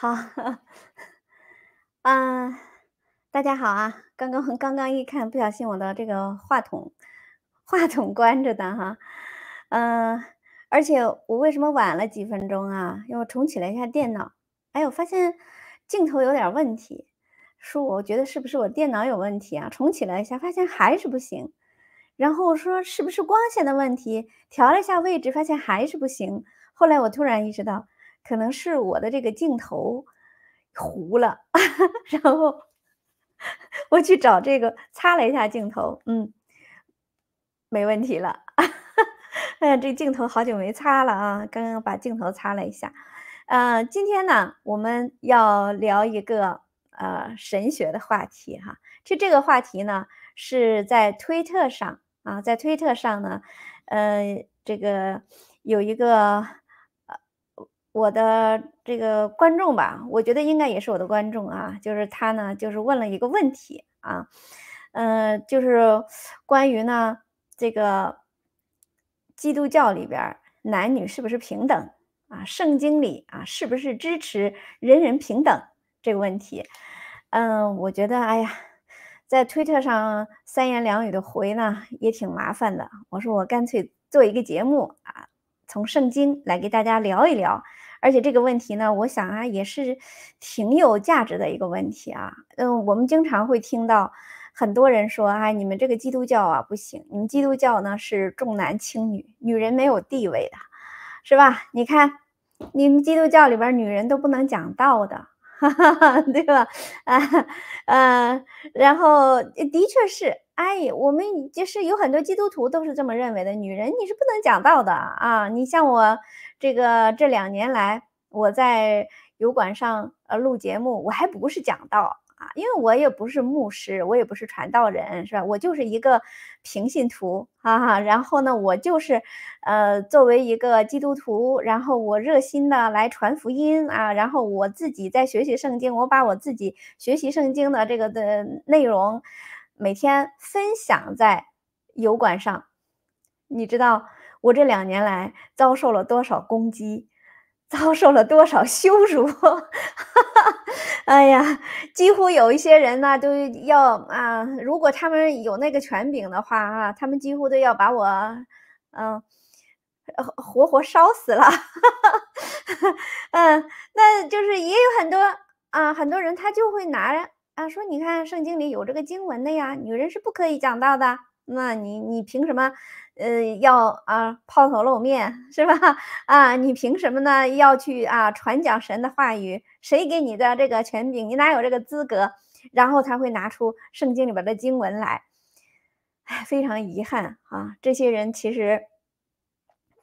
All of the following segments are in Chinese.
好，嗯，大家好啊！刚刚 刚刚一看，不小心我的这个话筒话筒关着的哈，嗯，而且我为什么晚了几分钟啊？因为我重启了一下电脑。哎，我发现镜头有点问题，说我觉得是不是我电脑有问题啊？重启了一下，发现还是不行。然后我说是不是光线的问题？调了一下位置，发现还是不行。后来我突然意识到。可能是我的这个镜头糊了，然后我去找这个擦了一下镜头，嗯，没问题了。呀，这镜头好久没擦了啊，刚刚把镜头擦了一下。呃，今天呢，我们要聊一个呃神学的话题哈，就这个话题呢是在推特上啊，在推特上呢，呃，这个有一个。我的这个观众吧，我觉得应该也是我的观众啊，就是他呢，就是问了一个问题啊，嗯，就是关于呢这个基督教里边男女是不是平等啊？圣经里啊是不是支持人人平等这个问题？嗯，我觉得哎呀，在推特上三言两语的回呢也挺麻烦的，我说我干脆做一个节目啊，从圣经来给大家聊一聊。而且这个问题呢，我想啊，也是挺有价值的一个问题啊。嗯，我们经常会听到很多人说，哎，你们这个基督教啊不行，你们基督教呢是重男轻女，女人没有地位的，是吧？你看，你们基督教里边，女人都不能讲道的，哈哈，对吧？啊，呃，然后的确是，哎，我们就是有很多基督徒都是这么认为的，女人你是不能讲道的啊。你像我。这个这两年来，我在油管上呃录节目，我还不是讲道啊，因为我也不是牧师，我也不是传道人，是吧？我就是一个平信徒哈、啊。然后呢，我就是呃作为一个基督徒，然后我热心的来传福音啊。然后我自己在学习圣经，我把我自己学习圣经的这个的内容，每天分享在油管上，你知道。我这两年来遭受了多少攻击，遭受了多少羞辱，哎呀，几乎有一些人呢都要啊，如果他们有那个权柄的话啊，他们几乎都要把我嗯活活烧死了。嗯，那就是也有很多啊，很多人他就会拿啊说，你看圣经里有这个经文的呀，女人是不可以讲道的。那你你凭什么，呃，要啊抛头露面是吧？啊，你凭什么呢？要去啊传讲神的话语？谁给你的这个权柄？你哪有这个资格？然后才会拿出圣经里边的经文来，哎，非常遗憾啊！这些人其实，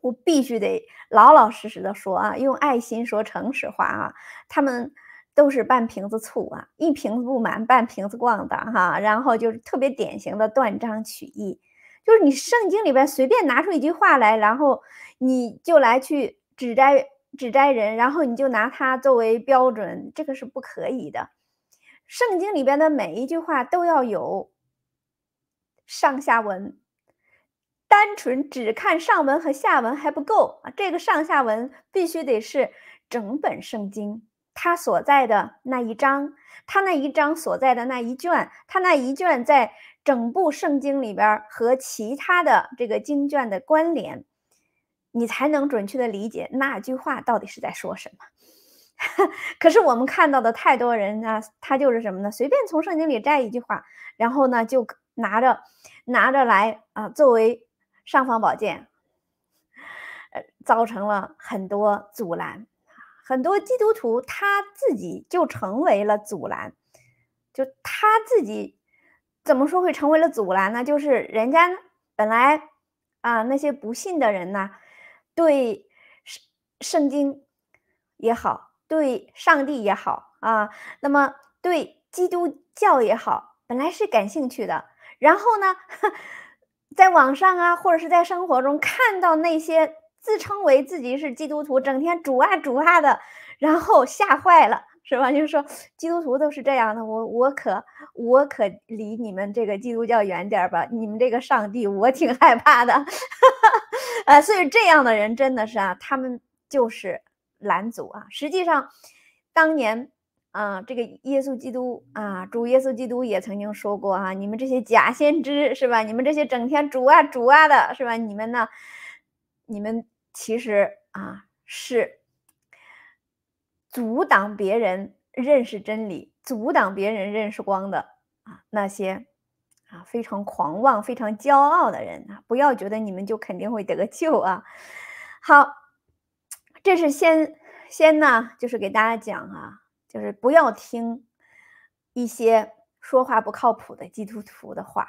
我必须得老老实实的说啊，用爱心说诚实话啊，他们。都是半瓶子醋啊，一瓶子不满半瓶子逛的哈，然后就是特别典型的断章取义，就是你圣经里边随便拿出一句话来，然后你就来去指摘指摘人，然后你就拿它作为标准，这个是不可以的。圣经里边的每一句话都要有上下文，单纯只看上文和下文还不够啊，这个上下文必须得是整本圣经。他所在的那一章，他那一章所在的那一卷，他那一卷在整部圣经里边和其他的这个经卷的关联，你才能准确的理解那句话到底是在说什么。可是我们看到的太多人呢，他就是什么呢？随便从圣经里摘一句话，然后呢就拿着拿着来啊作为尚方宝剑，呃造成了很多阻拦。很多基督徒他自己就成为了阻拦，就他自己怎么说会成为了阻拦呢？就是人家本来啊那些不信的人呢，对圣圣经也好，对上帝也好啊，那么对基督教也好，本来是感兴趣的，然后呢，在网上啊或者是在生活中看到那些。自称为自己是基督徒，整天主啊主啊的，然后吓坏了，是吧？就是说基督徒都是这样的，我我可我可离你们这个基督教远点儿吧，你们这个上帝我挺害怕的，啊，所以这样的人真的是啊，他们就是拦阻啊。实际上，当年啊，这个耶稣基督啊，主耶稣基督也曾经说过啊，你们这些假先知是吧？你们这些整天主啊主啊的是吧？你们呢，你们。其实啊，是阻挡别人认识真理、阻挡别人认识光的啊那些啊非常狂妄、非常骄傲的人啊！不要觉得你们就肯定会得救啊！好，这是先先呢，就是给大家讲啊，就是不要听一些说话不靠谱的基督徒的话。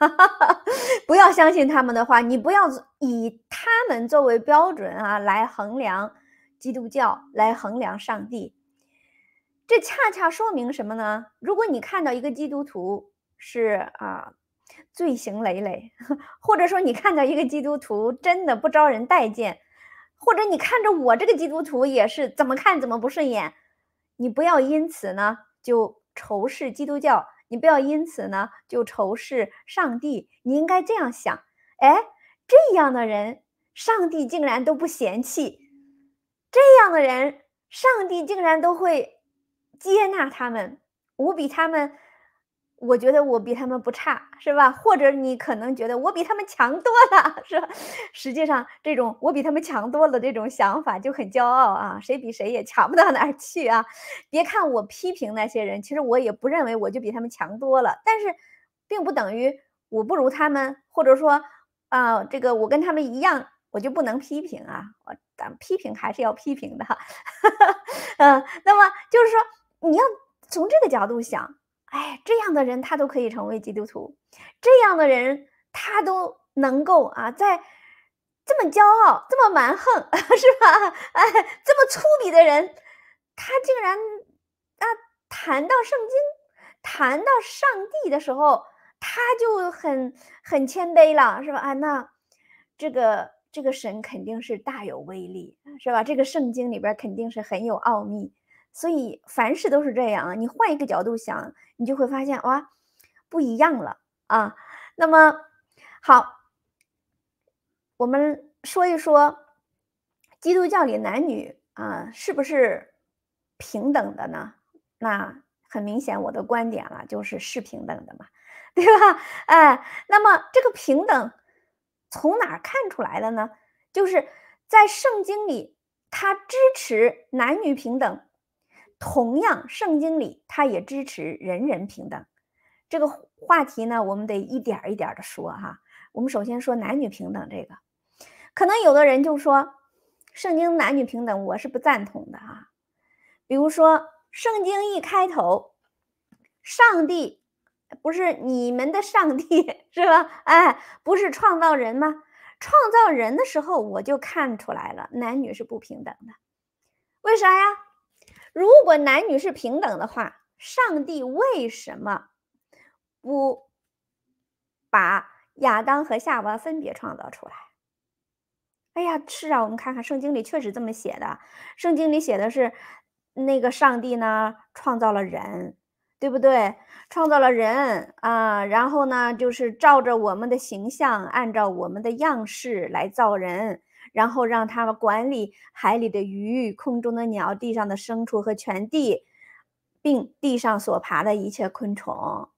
不要相信他们的话，你不要以他们作为标准啊来衡量基督教，来衡量上帝。这恰恰说明什么呢？如果你看到一个基督徒是啊罪行累累，或者说你看到一个基督徒真的不招人待见，或者你看着我这个基督徒也是怎么看怎么不顺眼，你不要因此呢就仇视基督教。你不要因此呢就仇视上帝。你应该这样想：哎，这样的人，上帝竟然都不嫌弃；这样的人，上帝竟然都会接纳他们，无比他们。我觉得我比他们不差，是吧？或者你可能觉得我比他们强多了，是吧？实际上，这种我比他们强多了这种想法就很骄傲啊！谁比谁也强不到哪儿去啊！别看我批评那些人，其实我也不认为我就比他们强多了。但是，并不等于我不如他们，或者说，啊，这个我跟他们一样，我就不能批评啊！我，批评还是要批评的。嗯，那么就是说，你要从这个角度想。哎，这样的人他都可以成为基督徒，这样的人他都能够啊，在这么骄傲、这么蛮横 是吧？哎，这么粗鄙的人，他竟然啊谈到圣经、谈到上帝的时候，他就很很谦卑了，是吧？啊，那这个这个神肯定是大有威力，是吧？这个圣经里边肯定是很有奥秘。所以凡事都是这样啊！你换一个角度想，你就会发现哇，不一样了啊。那么好，我们说一说基督教里男女啊是不是平等的呢？那很明显，我的观点了，就是是平等的嘛，对吧？哎，那么这个平等从哪看出来的呢？就是在圣经里，它支持男女平等。同样，圣经里它也支持人人平等。这个话题呢，我们得一点一点的说哈。我们首先说男女平等这个，可能有的人就说，圣经男女平等，我是不赞同的啊。比如说，圣经一开头，上帝不是你们的上帝 是吧？哎，不是创造人吗？创造人的时候，我就看出来了，男女是不平等的。为啥呀？如果男女是平等的话，上帝为什么不把亚当和夏娃分别创造出来？哎呀，是啊，我们看看圣经里确实这么写的。圣经里写的是，那个上帝呢创造了人，对不对？创造了人啊，然后呢就是照着我们的形象，按照我们的样式来造人。然后让他们管理海里的鱼、空中的鸟、地上的牲畜和全地，并地上所爬的一切昆虫，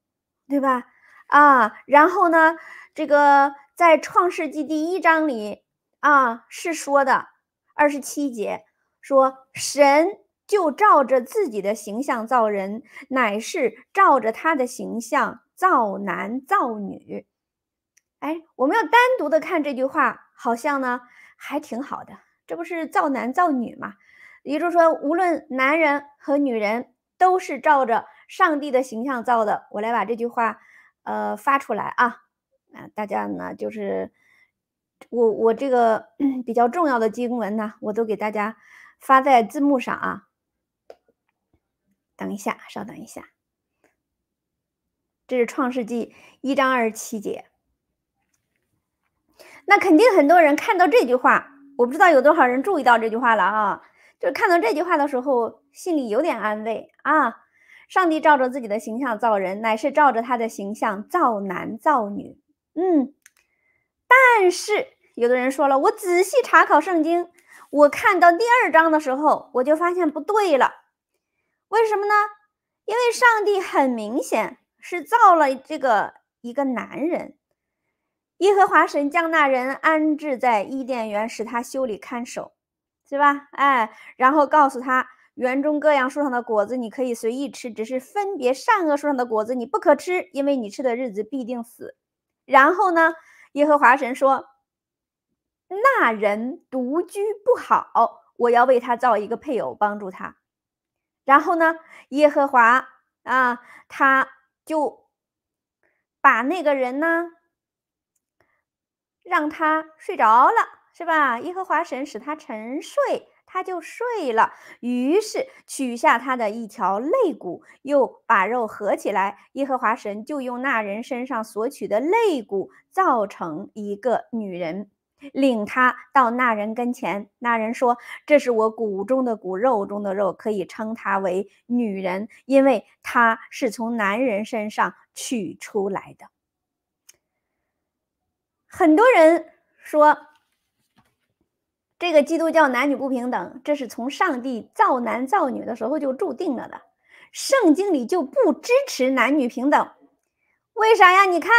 对吧？啊，然后呢，这个在《创世纪》第一章里啊是说的二十七节，说神就照着自己的形象造人，乃是照着他的形象造男造女。哎，我们要单独的看这句话，好像呢。还挺好的，这不是造男造女吗？也就是说，无论男人和女人都是照着上帝的形象造的。我来把这句话，呃，发出来啊！啊，大家呢，就是我我这个 比较重要的经文呢，我都给大家发在字幕上啊。等一下，稍等一下，这是创世纪一章二十七节。那肯定很多人看到这句话，我不知道有多少人注意到这句话了啊。就是看到这句话的时候，心里有点安慰啊。上帝照着自己的形象造人，乃是照着他的形象造男造女。嗯，但是有的人说了，我仔细查考圣经，我看到第二章的时候，我就发现不对了。为什么呢？因为上帝很明显是造了这个一个男人。耶和华神将那人安置在伊甸园，使他修理看守，是吧？哎，然后告诉他，园中各样树上的果子你可以随意吃，只是分别善恶树上的果子你不可吃，因为你吃的日子必定死。然后呢，耶和华神说，那人独居不好，我要为他造一个配偶帮助他。然后呢，耶和华啊，他就把那个人呢。让他睡着了，是吧？耶和华神使他沉睡，他就睡了。于是取下他的一条肋骨，又把肉合起来。耶和华神就用那人身上所取的肋骨造成一个女人，领他到那人跟前。那人说：“这是我骨中的骨，肉中的肉，可以称她为女人，因为她是从男人身上取出来的。”很多人说，这个基督教男女不平等，这是从上帝造男造女的时候就注定了的。圣经里就不支持男女平等，为啥呀？你看，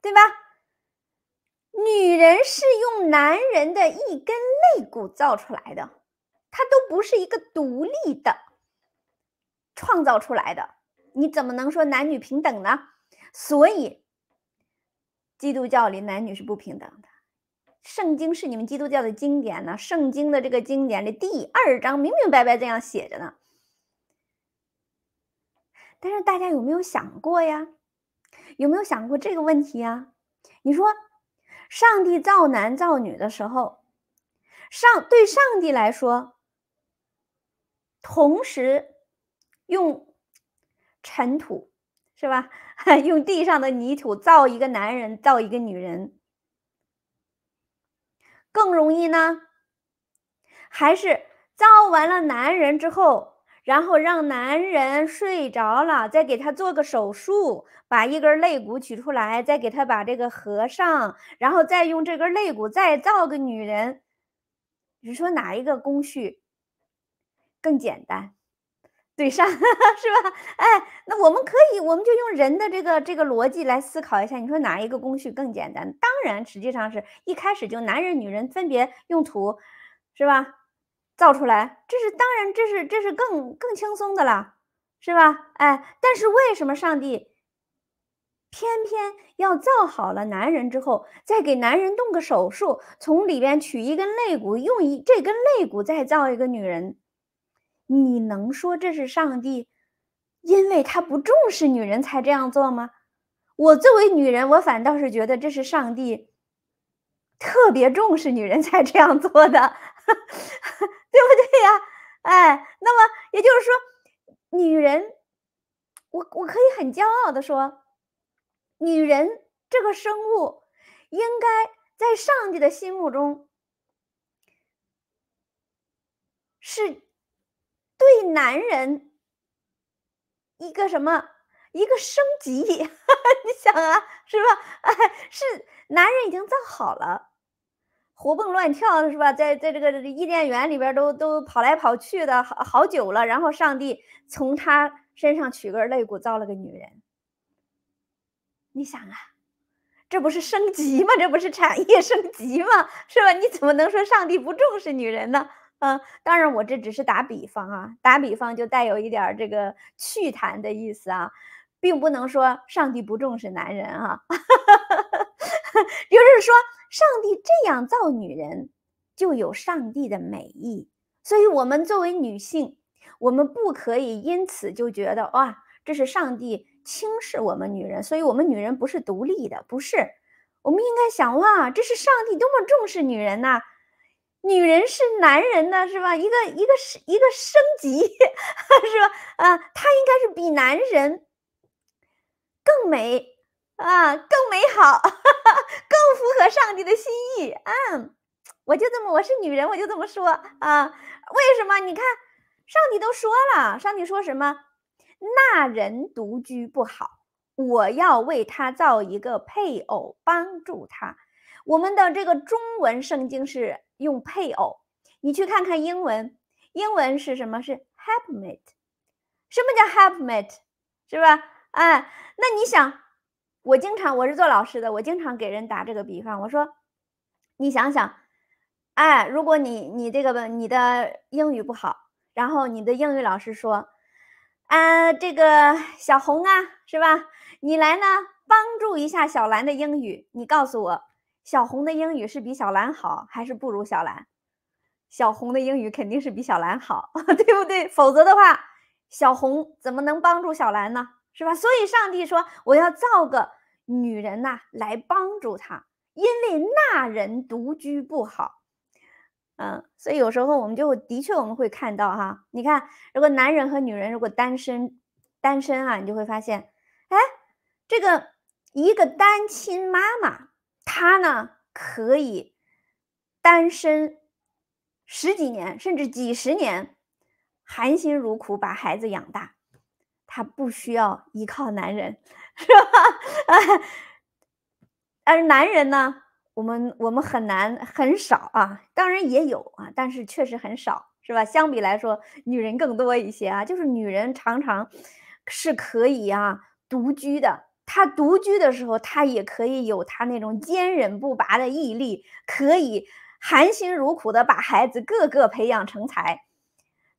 对吧？女人是用男人的一根肋骨造出来的，她都不是一个独立的创造出来的，你怎么能说男女平等呢？所以。基督教里男女是不平等的，圣经是你们基督教的经典呢。圣经的这个经典的第二章明明白白这样写着呢。但是大家有没有想过呀？有没有想过这个问题啊？你说，上帝造男造女的时候，上对上帝来说，同时用尘土。是吧？用地上的泥土造一个男人，造一个女人，更容易呢？还是造完了男人之后，然后让男人睡着了，再给他做个手术，把一根肋骨取出来，再给他把这个合上，然后再用这根肋骨再造个女人？你说哪一个工序更简单？嘴上 是吧？哎，那我们可以，我们就用人的这个这个逻辑来思考一下。你说哪一个工序更简单？当然，实际上是一开始就男人女人分别用土，是吧？造出来，这是当然，这是这是更更轻松的啦，是吧？哎，但是为什么上帝偏偏要造好了男人之后，再给男人动个手术，从里边取一根肋骨，用一这根肋骨再造一个女人？你能说这是上帝，因为他不重视女人才这样做吗？我作为女人，我反倒是觉得这是上帝特别重视女人才这样做的，对不对呀？哎，那么也就是说，女人，我我可以很骄傲的说，女人这个生物应该在上帝的心目中是。对男人一个什么一个升级？你想啊，是吧？哎，是男人已经造好了，活蹦乱跳的是吧？在在这个伊甸园里边都都跑来跑去的，好好久了。然后上帝从他身上取根肋骨造了个女人。你想啊，这不是升级吗？这不是产业升级吗？是吧？你怎么能说上帝不重视女人呢？嗯，当然，我这只是打比方啊，打比方就带有一点这个趣谈的意思啊，并不能说上帝不重视男人啊。就 是说，上帝这样造女人，就有上帝的美意。所以，我们作为女性，我们不可以因此就觉得哇，这是上帝轻视我们女人。所以，我们女人不是独立的，不是。我们应该想哇，这是上帝多么重视女人呐！女人是男人的，是吧？一个一个一个升级，是吧？啊，她应该是比男人更美啊，更美好，更符合上帝的心意啊！我就这么，我是女人，我就这么说啊。为什么？你看，上帝都说了，上帝说什么？那人独居不好，我要为他造一个配偶，帮助他。我们的这个中文圣经是。用配偶，你去看看英文，英文是什么？是 helpmate。什么叫 helpmate？是吧？哎，那你想，我经常我是做老师的，我经常给人打这个比方，我说，你想想，哎，如果你你这个你的英语不好，然后你的英语老师说，啊，这个小红啊，是吧？你来呢帮助一下小兰的英语，你告诉我。小红的英语是比小兰好，还是不如小兰？小红的英语肯定是比小兰好，对不对？否则的话，小红怎么能帮助小兰呢？是吧？所以上帝说，我要造个女人呐，来帮助他，因为那人独居不好。嗯，所以有时候我们就的确我们会看到哈，你看，如果男人和女人如果单身，单身啊，你就会发现，哎，这个一个单亲妈妈。他呢，可以单身十几年，甚至几十年，含辛茹苦把孩子养大，他不需要依靠男人，是吧？啊，而男人呢，我们我们很难很少啊，当然也有啊，但是确实很少，是吧？相比来说，女人更多一些啊，就是女人常常是可以啊独居的。他独居的时候，他也可以有他那种坚韧不拔的毅力，可以含辛茹苦的把孩子个个培养成才。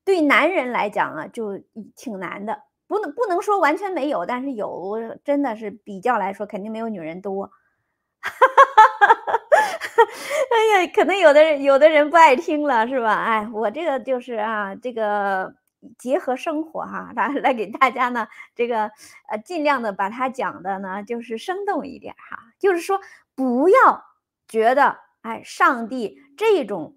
对男人来讲啊，就挺难的，不能不能说完全没有，但是有，真的是比较来说，肯定没有女人多。哎呀，可能有的人有的人不爱听了，是吧？哎，我这个就是啊，这个。结合生活哈，来来给大家呢，这个呃，尽量的把它讲的呢，就是生动一点哈。就是说，不要觉得哎，上帝这种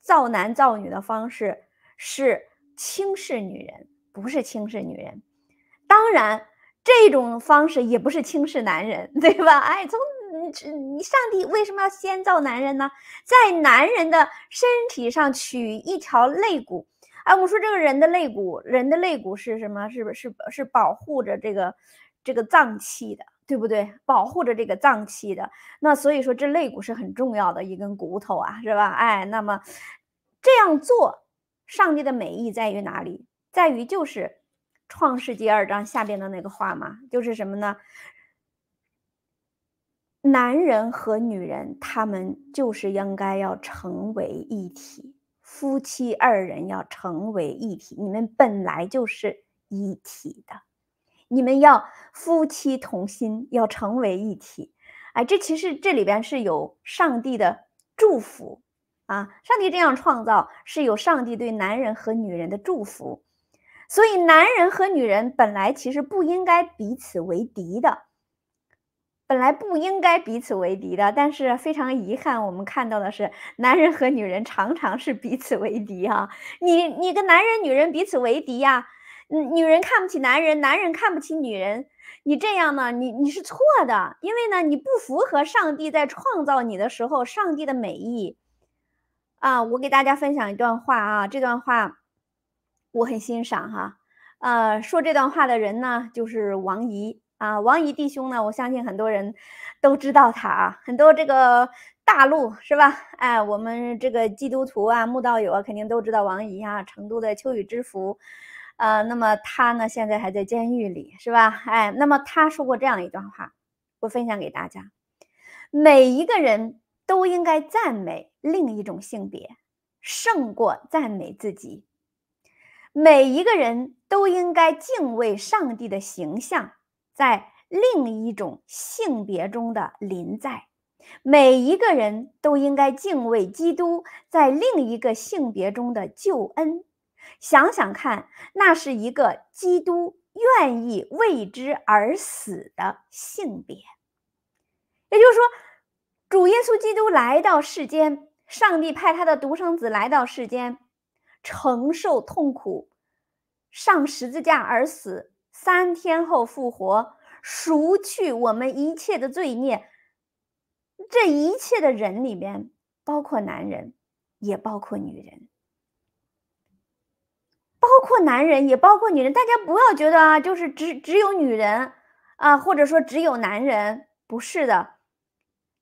造男造女的方式是轻视女人，不是轻视女人。当然，这种方式也不是轻视男人，对吧？哎，从你你上帝为什么要先造男人呢？在男人的身体上取一条肋骨。哎，我们说这个人的肋骨，人的肋骨是什么？是不是是保护着这个这个脏器的，对不对？保护着这个脏器的，那所以说这肋骨是很重要的一根骨头啊，是吧？哎，那么这样做，上帝的美意在于哪里？在于就是创世纪二章下边的那个话嘛，就是什么呢？男人和女人，他们就是应该要成为一体。夫妻二人要成为一体，你们本来就是一体的，你们要夫妻同心，要成为一体。哎，这其实这里边是有上帝的祝福啊！上帝这样创造是有上帝对男人和女人的祝福，所以男人和女人本来其实不应该彼此为敌的。本来不应该彼此为敌的，但是非常遗憾，我们看到的是男人和女人常常是彼此为敌哈。你你跟男人、女人彼此为敌呀，嗯，女人看不起男人，男人看不起女人，你这样呢，你你是错的，因为呢，你不符合上帝在创造你的时候上帝的美意。啊，我给大家分享一段话啊，这段话我很欣赏哈。呃，说这段话的人呢，就是王怡。啊，王怡弟兄呢？我相信很多人都知道他啊，很多这个大陆是吧？哎，我们这个基督徒啊、慕道友啊，肯定都知道王怡啊，成都的秋雨之福，呃，那么他呢，现在还在监狱里是吧？哎，那么他说过这样一段话，我分享给大家：每一个人都应该赞美另一种性别，胜过赞美自己；每一个人都应该敬畏上帝的形象。在另一种性别中的临在，每一个人都应该敬畏基督在另一个性别中的救恩。想想看，那是一个基督愿意为之而死的性别。也就是说，主耶稣基督来到世间，上帝派他的独生子来到世间，承受痛苦，上十字架而死。三天后复活，赎去我们一切的罪孽。这一切的人里边，包括男人，也包括女人，包括男人也包括女人。大家不要觉得啊，就是只只有女人啊，或者说只有男人，不是的。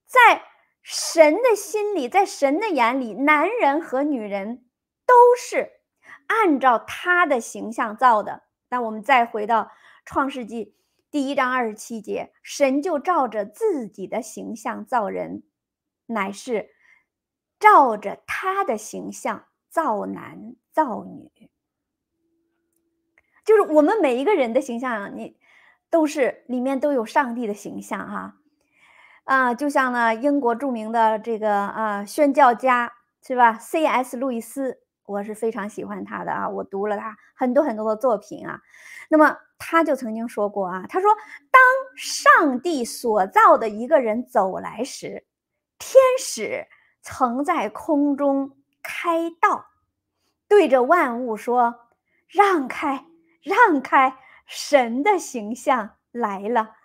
在神的心里，在神的眼里，男人和女人都是按照他的形象造的。那我们再回到《创世纪》第一章二十七节，神就照着自己的形象造人，乃是照着他的形象造男造女，就是我们每一个人的形象，你都是里面都有上帝的形象哈，啊，就像呢英国著名的这个啊宣教家是吧？C.S. 路易斯。我是非常喜欢他的啊，我读了他很多很多的作品啊。那么他就曾经说过啊，他说：“当上帝所造的一个人走来时，天使曾在空中开道，对着万物说：‘让开，让开！神的形象来了。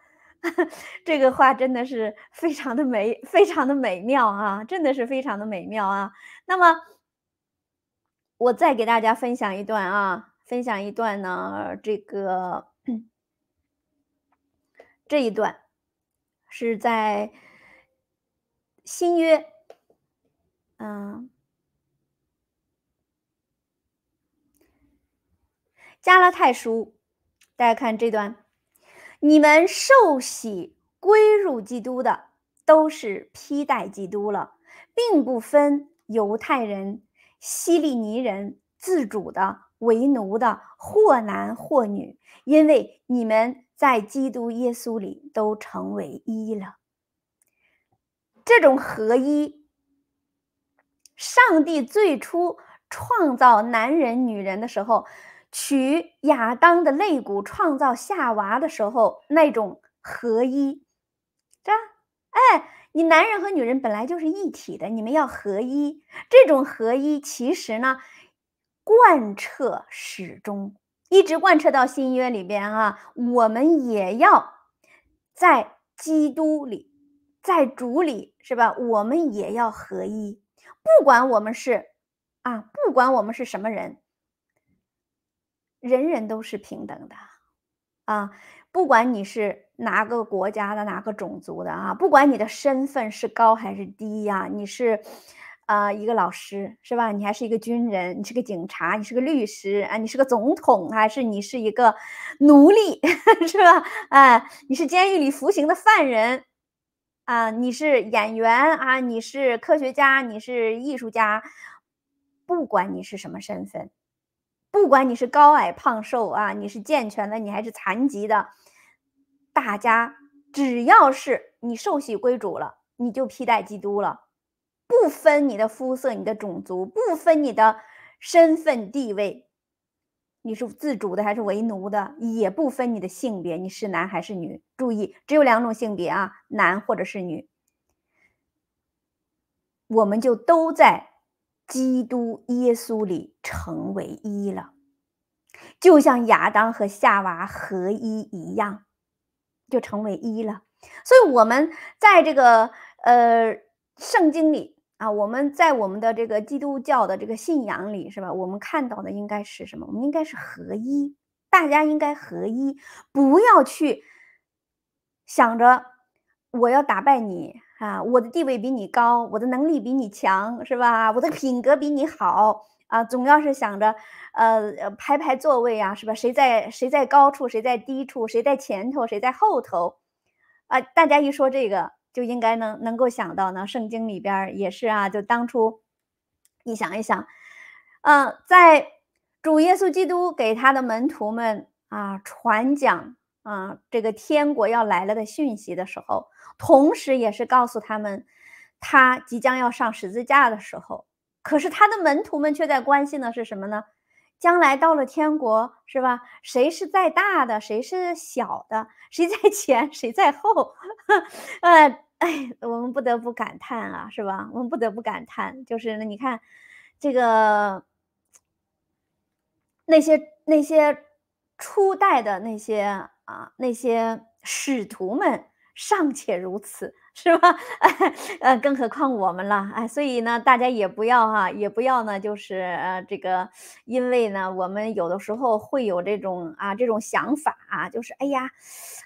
’”这个话真的是非常的美，非常的美妙啊，真的是非常的美妙啊。那么。我再给大家分享一段啊，分享一段呢，这个这一段是在新约，嗯，加拉太书，大家看这段，你们受洗归入基督的，都是披戴基督了，并不分犹太人。希利尼人自主的为奴的，或男或女，因为你们在基督耶稣里都成为一了。这种合一，上帝最初创造男人女人的时候，取亚当的肋骨创造夏娃的时候，那种合一，这哎。你男人和女人本来就是一体的，你们要合一。这种合一，其实呢，贯彻始终，一直贯彻到新约里边啊。我们也要在基督里，在主里，是吧？我们也要合一。不管我们是，啊，不管我们是什么人，人人都是平等的，啊。不管你是哪个国家的、哪个种族的啊，不管你的身份是高还是低呀，你是，呃，一个老师是吧？你还是一个军人，你是个警察，你是个律师啊，你是个总统，还是你是一个奴隶 是吧？哎，你是监狱里服刑的犯人啊，你是演员啊，你是科学家，你是艺术家，不管你是什么身份。不管你是高矮胖瘦啊，你是健全的，你还是残疾的，大家只要是你受洗归主了，你就披戴基督了，不分你的肤色、你的种族，不分你的身份地位，你是自主的还是为奴的，也不分你的性别，你是男还是女。注意，只有两种性别啊，男或者是女，我们就都在。基督耶稣里成为一了，就像亚当和夏娃合一一样，就成为一了。所以，我们在这个呃圣经里啊，我们在我们的这个基督教的这个信仰里，是吧？我们看到的应该是什么？我们应该是合一，大家应该合一，不要去想着。我要打败你啊！我的地位比你高，我的能力比你强，是吧？我的品格比你好啊！总要是想着，呃，排排座位啊，是吧？谁在谁在高处，谁在低处，谁在前头，谁在后头，啊！大家一说这个，就应该能能够想到呢。圣经里边也是啊，就当初，你想一想，嗯，在主耶稣基督给他的门徒们啊传讲。啊，这个天国要来了的讯息的时候，同时也是告诉他们，他即将要上十字架的时候，可是他的门徒们却在关心的是什么呢？将来到了天国，是吧？谁是在大的，谁是小的？谁在前，谁在后？呃，哎，我们不得不感叹啊，是吧？我们不得不感叹，就是你看，这个那些那些初代的那些。啊，那些使徒们尚且如此，是吧？呃，更何况我们了，哎，所以呢，大家也不要哈，也不要呢，就是这个，因为呢，我们有的时候会有这种啊，这种想法啊，就是哎呀，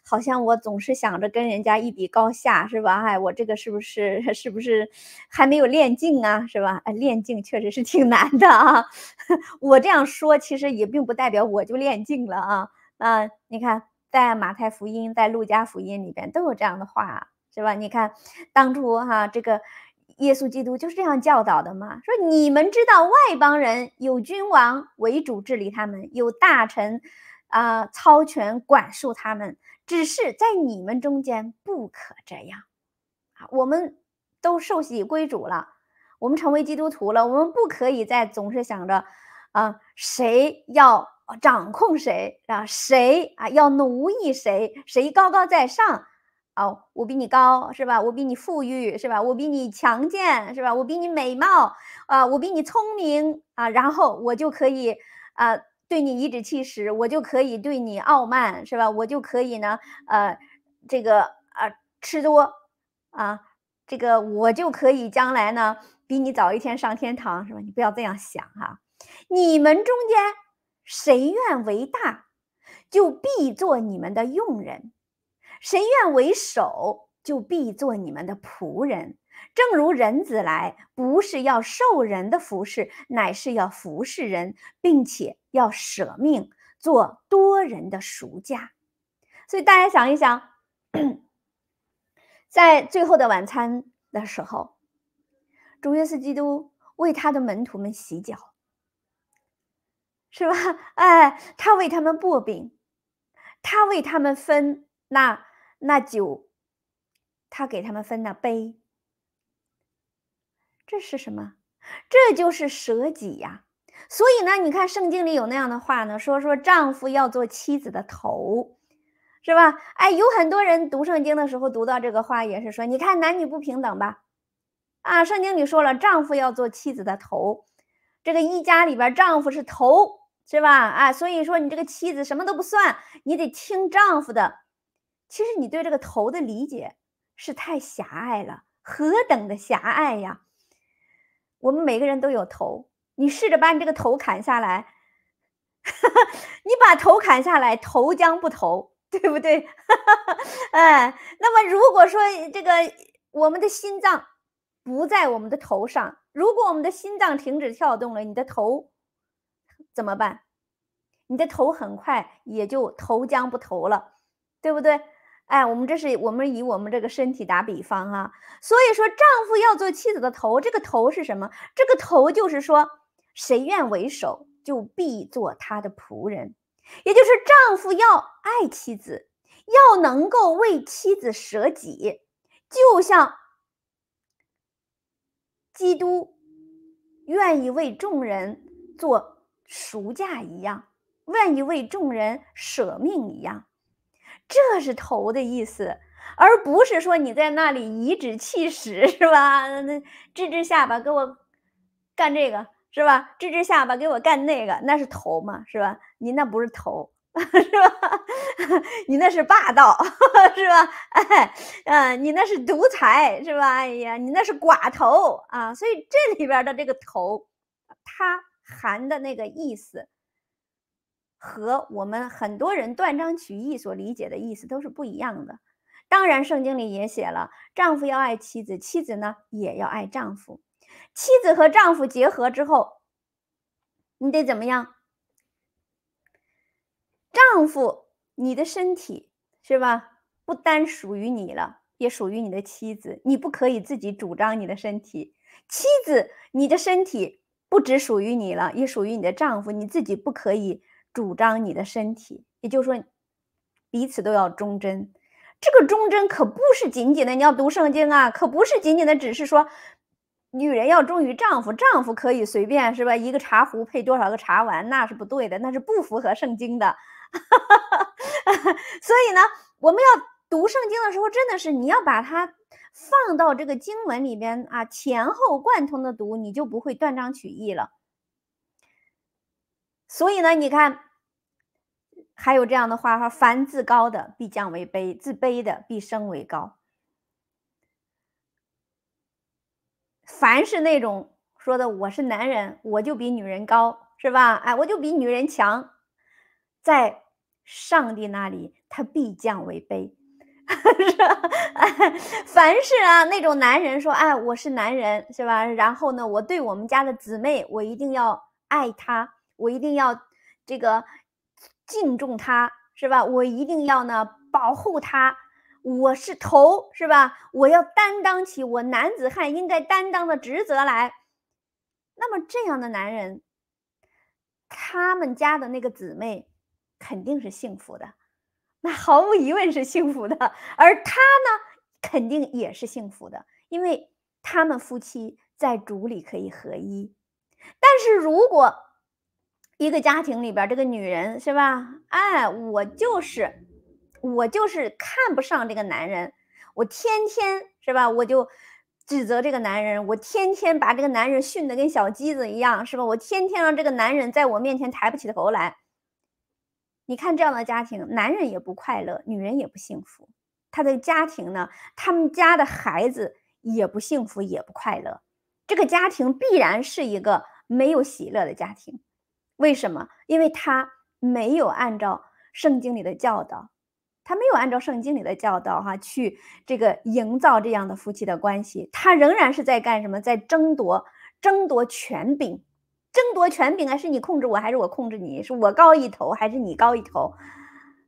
好像我总是想着跟人家一比高下，是吧？哎，我这个是不是 是不是还没有练净啊，是吧？哎，练净确实是挺难的啊。我这样说，其实也并不代表我就练净了啊。啊，你看。在马太福音、在路加福音里边都有这样的话，是吧？你看，当初哈，这个耶稣基督就是这样教导的嘛，说你们知道外邦人有君王为主治理他们，有大臣，啊，操权管束他们，只是在你们中间不可这样，啊，我们都受洗归主了，我们成为基督徒了，我们不可以在总是想着，啊，谁要。掌控谁啊？谁啊？要奴役谁？谁高高在上啊？我比你高是吧？我比你富裕是吧？我比你强健是吧？我比你美貌啊？我比你聪明啊？然后我就可以啊，对你颐指气使，我就可以对你傲慢是吧？我就可以呢，呃，这个啊，吃多啊，这个我就可以将来呢，比你早一天上天堂是吧？你不要这样想哈，你们中间。谁愿为大，就必做你们的用人；谁愿为首，就必做你们的仆人。正如人子来，不是要受人的服侍，乃是要服侍人，并且要舍命做多人的赎价。所以大家想一想，在最后的晚餐的时候，主耶稣基督为他的门徒们洗脚。是吧？哎，他为他们薄饼，他为他们分那那酒，他给他们分那杯，这是什么？这就是舍己呀。所以呢，你看圣经里有那样的话呢，说说丈夫要做妻子的头，是吧？哎，有很多人读圣经的时候读到这个话，也是说你看男女不平等吧？啊，圣经里说了，丈夫要做妻子的头，这个一家里边丈夫是头。是吧？啊，所以说你这个妻子什么都不算，你得听丈夫的。其实你对这个头的理解是太狭隘了，何等的狭隘呀！我们每个人都有头，你试着把你这个头砍下来，你把头砍下来，头将不头，对不对？哎，那么如果说这个我们的心脏不在我们的头上，如果我们的心脏停止跳动了，你的头。怎么办？你的头很快也就头将不头了，对不对？哎，我们这是我们以我们这个身体打比方啊，所以说丈夫要做妻子的头，这个头是什么？这个头就是说，谁愿为首，就必做他的仆人，也就是丈夫要爱妻子，要能够为妻子舍己，就像基督愿意为众人做。赎价一样，愿意为众人舍命一样，这是“头”的意思，而不是说你在那里颐指气使，是吧？那支支下巴给我干这个，是吧？支支下巴给我干那个，那是“头”吗？是吧？你那不是“头”，是吧？你那是霸道，是吧？哎，嗯，你那是独裁，是吧？哎呀，你那是寡头啊！所以这里边的这个“头”，他。含的那个意思，和我们很多人断章取义所理解的意思都是不一样的。当然，圣经里也写了，丈夫要爱妻子，妻子呢也要爱丈夫。妻子和丈夫结合之后，你得怎么样？丈夫，你的身体是吧？不单属于你了，也属于你的妻子。你不可以自己主张你的身体。妻子，你的身体。不只属于你了，也属于你的丈夫。你自己不可以主张你的身体，也就是说，彼此都要忠贞。这个忠贞可不是仅仅的，你要读圣经啊，可不是仅仅的，只是说女人要忠于丈夫，丈夫可以随便是吧？一个茶壶配多少个茶碗，那是不对的，那是不符合圣经的。所以呢，我们要读圣经的时候，真的是你要把它。放到这个经文里边啊，前后贯通的读，你就不会断章取义了。所以呢，你看，还有这样的话哈，凡自高的必降为卑，自卑的必升为高。凡是那种说的我是男人，我就比女人高，是吧？哎，我就比女人强，在上帝那里，他必降为卑。是，凡是啊，那种男人说：“哎，我是男人，是吧？然后呢，我对我们家的姊妹，我一定要爱她，我一定要这个敬重她，是吧？我一定要呢保护她。我是头，是吧？我要担当起我男子汉应该担当的职责来。那么这样的男人，他们家的那个姊妹肯定是幸福的。”那毫无疑问是幸福的，而他呢，肯定也是幸福的，因为他们夫妻在主里可以合一。但是如果一个家庭里边这个女人是吧，哎，我就是，我就是看不上这个男人，我天天是吧，我就指责这个男人，我天天把这个男人训得跟小鸡子一样，是吧？我天天让这个男人在我面前抬不起头来。你看这样的家庭，男人也不快乐，女人也不幸福。他的家庭呢，他们家的孩子也不幸福，也不快乐。这个家庭必然是一个没有喜乐的家庭。为什么？因为他没有按照圣经里的教导，他没有按照圣经里的教导哈去这个营造这样的夫妻的关系，他仍然是在干什么？在争夺，争夺权柄。争夺权柄啊，是你控制我还是我控制你？是我高一头还是你高一头？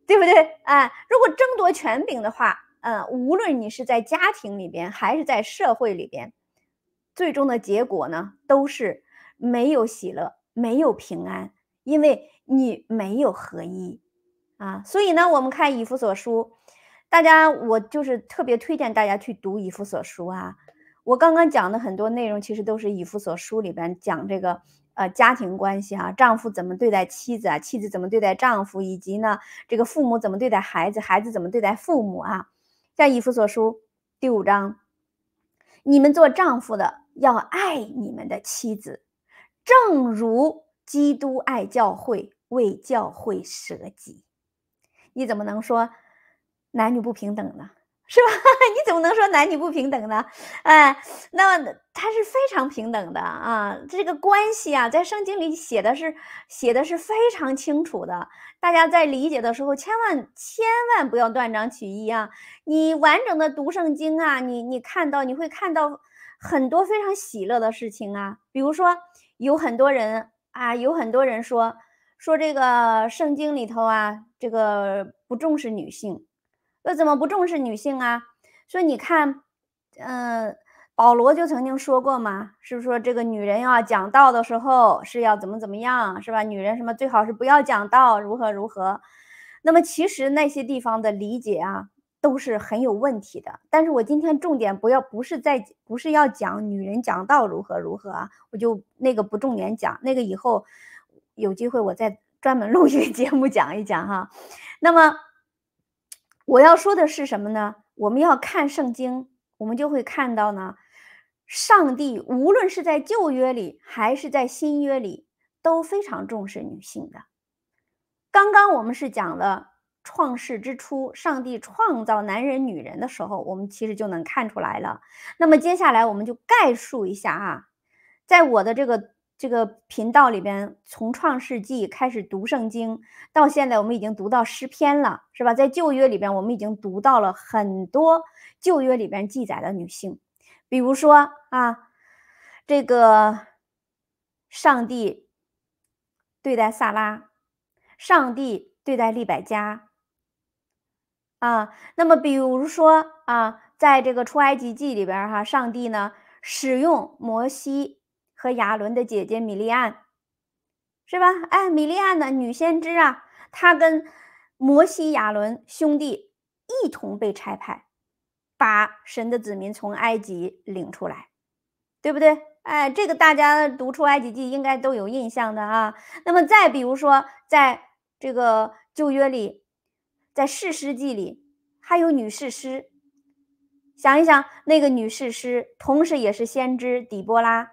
对不对啊？如果争夺权柄的话，嗯，无论你是在家庭里边还是在社会里边，最终的结果呢，都是没有喜乐，没有平安，因为你没有合一啊。所以呢，我们看以弗所书，大家我就是特别推荐大家去读以弗所书啊。我刚刚讲的很多内容，其实都是以弗所书里边讲这个。呃，家庭关系哈，丈夫怎么对待妻子啊？妻子怎么对待丈夫？以及呢，这个父母怎么对待孩子？孩子怎么对待父母啊？像以弗所书第五章，你们做丈夫的要爱你们的妻子，正如基督爱教会，为教会舍己。你怎么能说男女不平等呢？是吧？你怎么能说男女不平等呢？哎，那么它是非常平等的啊。这个关系啊，在圣经里写的是写的是非常清楚的。大家在理解的时候，千万千万不要断章取义啊！你完整的读圣经啊，你你看到你会看到很多非常喜乐的事情啊。比如说，有很多人啊，有很多人说说这个圣经里头啊，这个不重视女性。那怎么不重视女性啊？说你看，嗯，保罗就曾经说过嘛，是不是说这个女人要讲道的时候是要怎么怎么样，是吧？女人什么最好是不要讲道，如何如何？那么其实那些地方的理解啊都是很有问题的。但是我今天重点不要不是在不是要讲女人讲道如何如何，啊，我就那个不重点讲，那个以后有机会我再专门录一个节目讲一讲哈。那么。我要说的是什么呢？我们要看圣经，我们就会看到呢，上帝无论是在旧约里还是在新约里都非常重视女性的。刚刚我们是讲了创世之初，上帝创造男人女人的时候，我们其实就能看出来了。那么接下来我们就概述一下啊，在我的这个。这个频道里边，从创世纪开始读圣经，到现在我们已经读到诗篇了，是吧？在旧约里边，我们已经读到了很多旧约里边记载的女性，比如说啊，这个上帝对待萨拉，上帝对待利百加，啊，那么比如说啊，在这个出埃及记里边，哈，上帝呢使用摩西。和亚伦的姐姐米利安，是吧？哎，米利安的女先知啊，她跟摩西、亚伦兄弟一同被拆派，把神的子民从埃及领出来，对不对？哎，这个大家读出埃及记应该都有印象的啊。那么再比如说，在这个旧约里，在士师记里，还有女士师。想一想，那个女士师同时也是先知底波拉。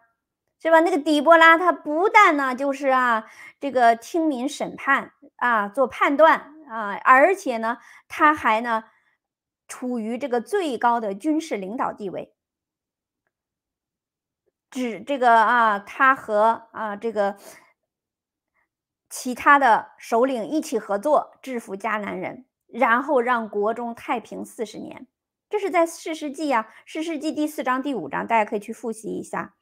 是吧？那个底波拉，他不但呢，就是啊，这个听民审判啊，做判断啊，而且呢，他还呢，处于这个最高的军事领导地位。指这个啊，他和啊这个其他的首领一起合作，制服迦南人，然后让国中太平四十年。这是在《四世记》啊，《四世记》第四章、第五章，大家可以去复习一下。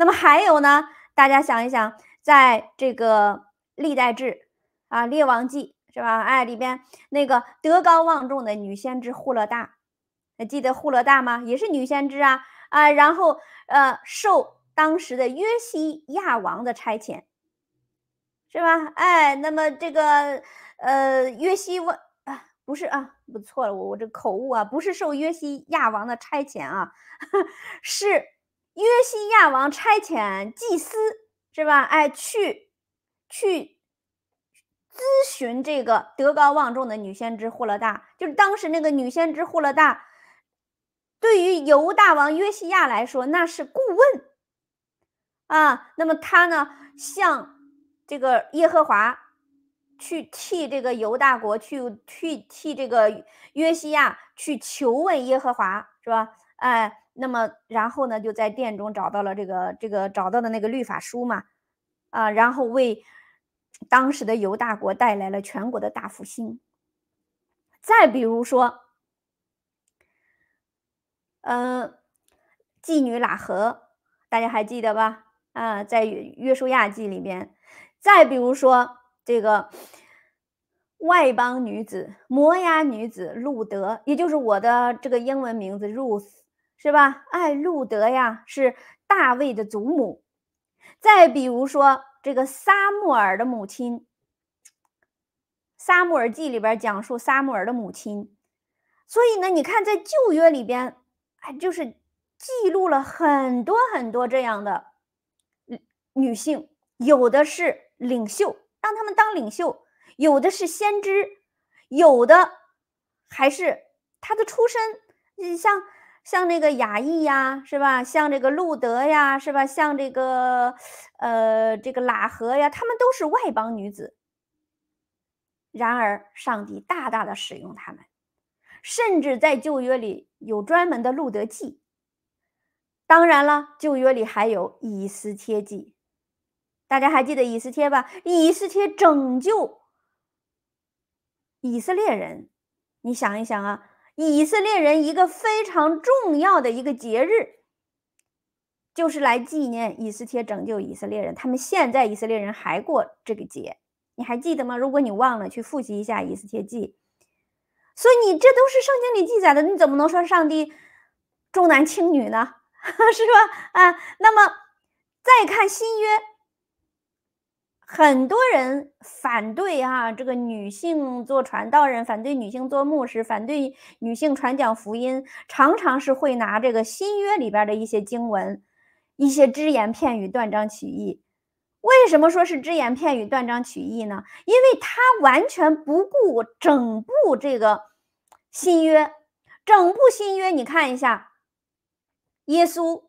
那么还有呢？大家想一想，在这个历代志啊，《列王记》是吧？哎，里边那个德高望重的女先知户勒大，还记得户勒大吗？也是女先知啊啊。然后呃，受当时的约西亚王的差遣，是吧？哎，那么这个呃，约西问，啊，不是啊，我错了，我我这口误啊，不是受约西亚王的差遣啊，是。约西亚王差遣祭司是吧？哎，去去咨询这个德高望重的女先知霍勒大，就是当时那个女先知霍勒大，对于犹大王约西亚来说，那是顾问啊。那么他呢，向这个耶和华去替这个犹大国去去替这个约西亚去求问耶和华是吧？哎。那么，然后呢，就在殿中找到了这个这个找到的那个律法书嘛，啊，然后为当时的犹大国带来了全国的大复兴。再比如说，嗯，妓女喇合，大家还记得吧？啊，在约书亚记里边。再比如说这个外邦女子摩押女子路德，也就是我的这个英文名字 Ruth。是吧？爱路德呀，是大卫的祖母。再比如说这个撒穆尔的母亲，《撒穆尔记》里边讲述撒穆尔的母亲。所以呢，你看在旧约里边，哎，就是记录了很多很多这样的女性，有的是领袖，让他们当领袖；有的是先知；有的还是她的出身，你像。像那个雅意呀，是吧？像这个路德呀，是吧？像这个，呃，这个喇合呀，他们都是外邦女子。然而，上帝大大的使用他们，甚至在旧约里有专门的路德记。当然了，旧约里还有以斯帖记。大家还记得以斯帖吧？以斯帖拯救以色列人。你想一想啊。以色列人一个非常重要的一个节日，就是来纪念以斯帖拯救以色列人。他们现在以色列人还过这个节，你还记得吗？如果你忘了，去复习一下《以斯帖记》。所以你这都是圣经里记载的，你怎么能说上帝重男轻女呢？是吧？啊，那么再看新约。很多人反对哈，这个女性做传道人，反对女性做牧师，反对女性传讲福音，常常是会拿这个新约里边的一些经文，一些只言片语断章取义。为什么说是只言片语断章取义呢？因为他完全不顾整部这个新约，整部新约你看一下，耶稣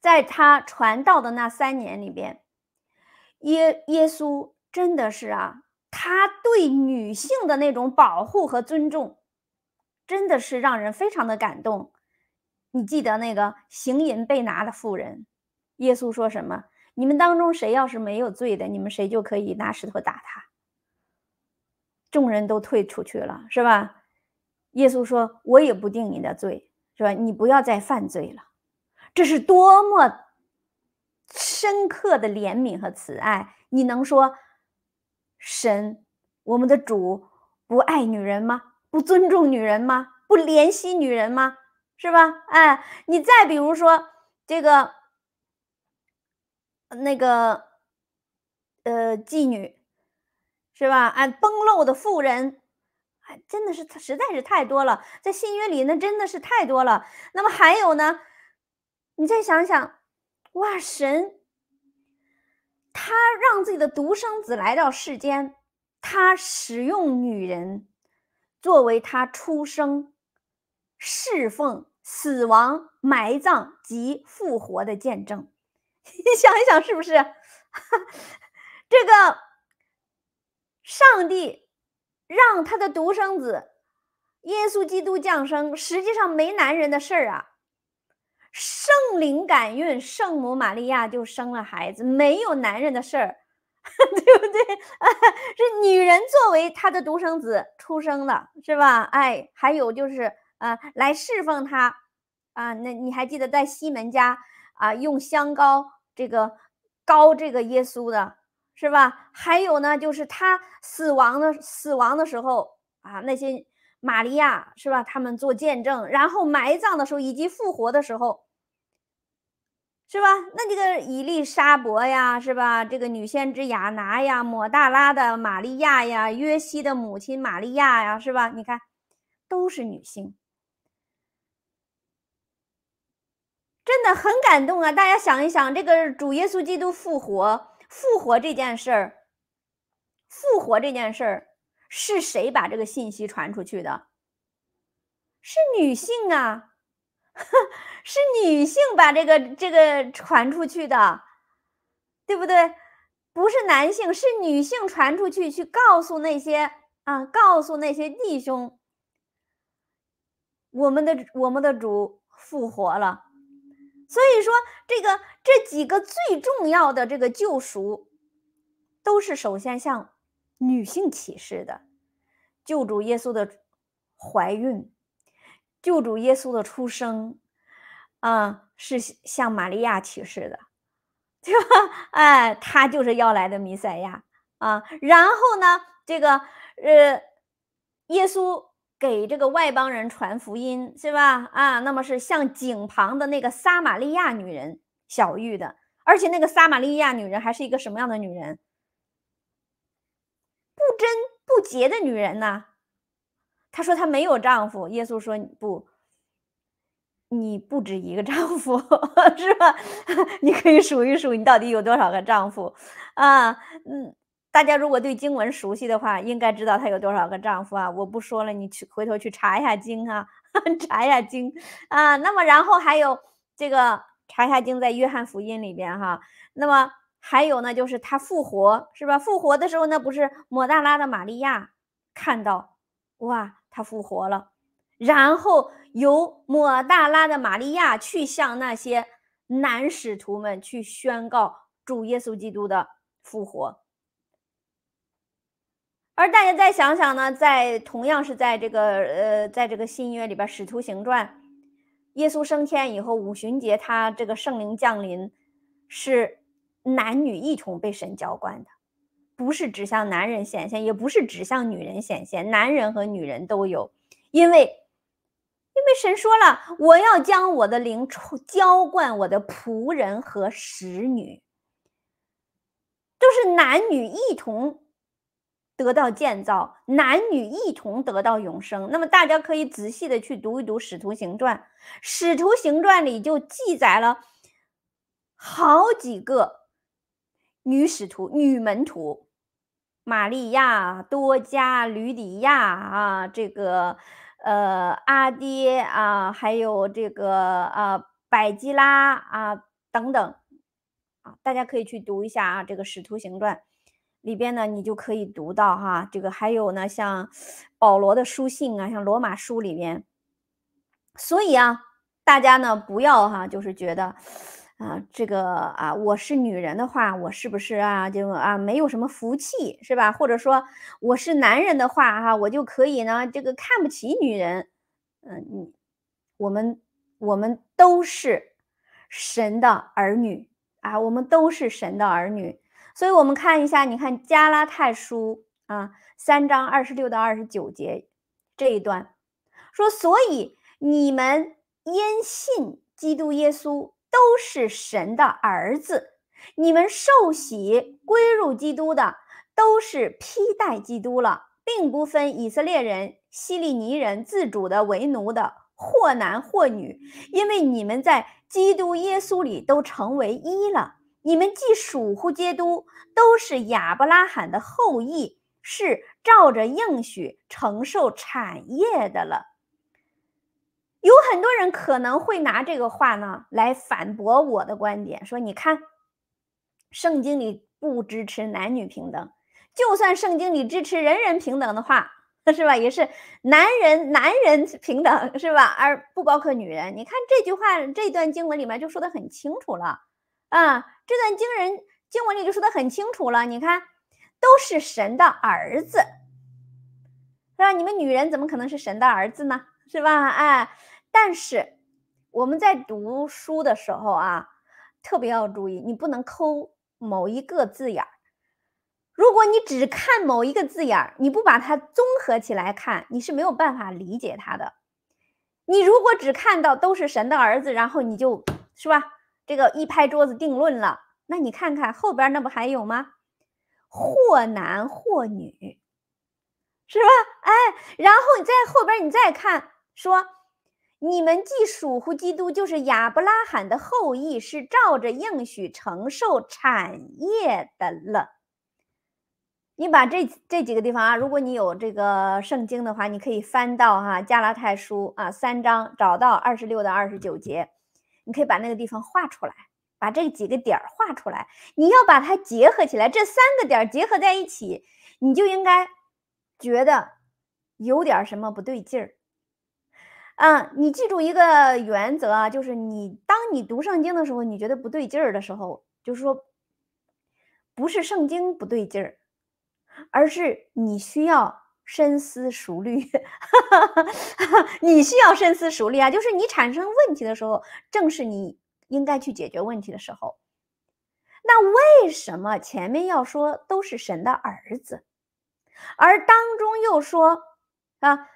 在他传道的那三年里边。耶耶稣真的是啊，他对女性的那种保护和尊重，真的是让人非常的感动。你记得那个行淫被拿的妇人，耶稣说什么？你们当中谁要是没有罪的，你们谁就可以拿石头打他。众人都退出去了，是吧？耶稣说：“我也不定你的罪，是吧？你不要再犯罪了。”这是多么。深刻的怜悯和慈爱，你能说，神，我们的主不爱女人吗？不尊重女人吗？不怜惜女人吗？是吧？哎，你再比如说这个，那个，呃，妓女，是吧？哎，崩漏的妇人，哎，真的是，实在是太多了，在新约里那真的是太多了。那么还有呢？你再想想。哇神，他让自己的独生子来到世间，他使用女人作为他出生、侍奉、死亡、埋葬及复活的见证。你想一想，是不是？这个上帝让他的独生子耶稣基督降生，实际上没男人的事儿啊。圣灵感孕，圣母玛利亚就生了孩子，没有男人的事儿，对不对？啊，是女人作为他的独生子出生的，是吧？哎，还有就是啊，来侍奉他啊。那你还记得在西门家啊，用香膏这个膏这个耶稣的，是吧？还有呢，就是他死亡的死亡的时候啊，那些。玛利亚是吧？他们做见证，然后埋葬的时候以及复活的时候，是吧？那这个以利沙伯呀，是吧？这个女先知雅拿呀，抹大拉的玛利亚呀，约西的母亲玛利亚呀，是吧？你看，都是女性，真的很感动啊！大家想一想，这个主耶稣基督复活，复活这件事儿，复活这件事儿。是谁把这个信息传出去的？是女性啊，是女性把这个这个传出去的，对不对？不是男性，是女性传出去去告诉那些啊，告诉那些弟兄，我们的我们的主复活了。所以说，这个这几个最重要的这个救赎，都是首先向。女性启示的，救主耶稣的怀孕，救主耶稣的出生，啊，是向玛利亚启示的，对 吧？哎，他就是要来的弥赛亚啊。然后呢，这个呃，耶稣给这个外邦人传福音是吧？啊，那么是向井旁的那个撒玛利亚女人小玉的，而且那个撒玛利亚女人还是一个什么样的女人？真不洁的女人呢？她说她没有丈夫。耶稣说：“不，你不止一个丈夫，是吧？你可以数一数，你到底有多少个丈夫啊？嗯，大家如果对经文熟悉的话，应该知道她有多少个丈夫啊！我不说了，你去回头去查一下经啊，查一下经啊。那么，然后还有这个查一下经，在约翰福音里边哈。那么。还有呢，就是他复活，是吧？复活的时候，那不是抹大拉的玛利亚看到，哇，他复活了。然后由抹大拉的玛利亚去向那些男使徒们去宣告主耶稣基督的复活。而大家再想想呢，在同样是在这个呃，在这个新约里边，使徒行传，耶稣升天以后，五旬节他这个圣灵降临是。男女一同被神浇灌的，不是指向男人显现，也不是指向女人显现，男人和女人都有，因为因为神说了，我要将我的灵浇灌我的仆人和使女，就是男女一同得到建造，男女一同得到永生。那么大家可以仔细的去读一读《使徒行传》，《使徒行传》里就记载了好几个。女使徒、女门徒，玛利亚、多加、吕底亚啊，这个呃阿爹啊，还有这个呃百基拉啊等等啊，大家可以去读一下啊。这个《使徒行传》里边呢，你就可以读到哈。这个还有呢，像保罗的书信啊，像《罗马书》里面。所以啊，大家呢不要哈，就是觉得。啊，这个啊，我是女人的话，我是不是啊，就啊，没有什么福气，是吧？或者说，我是男人的话，哈，我就可以呢，这个看不起女人。嗯，你，我们，我们都是神的儿女啊，我们都是神的儿女。所以，我们看一下，你看加拉泰书啊，三章二十六到二十九节这一段，说，所以你们因信基督耶稣。都是神的儿子，你们受洗归入基督的，都是披戴基督了，并不分以色列人、希利尼人，自主的为奴的，或男或女，因为你们在基督耶稣里都成为一了。你们既属乎基督，都是亚伯拉罕的后裔，是照着应许承受产业的了。有很多人可能会拿这个话呢来反驳我的观点，说你看圣经里不支持男女平等，就算圣经里支持人人平等的话，是吧，也是男人男人平等是吧，而不包括女人。你看这句话这段经文里面就说的很清楚了啊，这段经人经文里就说的很清楚了。你看都是神的儿子，是吧？你们女人怎么可能是神的儿子呢？是吧？哎，但是我们在读书的时候啊，特别要注意，你不能抠某一个字眼儿。如果你只看某一个字眼儿，你不把它综合起来看，你是没有办法理解它的。你如果只看到都是神的儿子，然后你就是吧，这个一拍桌子定论了，那你看看后边那不还有吗？或男或女，是吧？哎，然后你在后边你再看。说：“你们既属乎基督，就是亚伯拉罕的后裔，是照着应许承受产业的了。”你把这这几个地方啊，如果你有这个圣经的话，你可以翻到哈加拉太书啊三章，找到二十六到二十九节，你可以把那个地方画出来，把这几个点画出来。你要把它结合起来，这三个点结合在一起，你就应该觉得有点什么不对劲儿。嗯，你记住一个原则啊，就是你当你读圣经的时候，你觉得不对劲儿的时候，就是说，不是圣经不对劲儿，而是你需要深思熟虑。你需要深思熟虑啊，就是你产生问题的时候，正是你应该去解决问题的时候。那为什么前面要说都是神的儿子，而当中又说啊？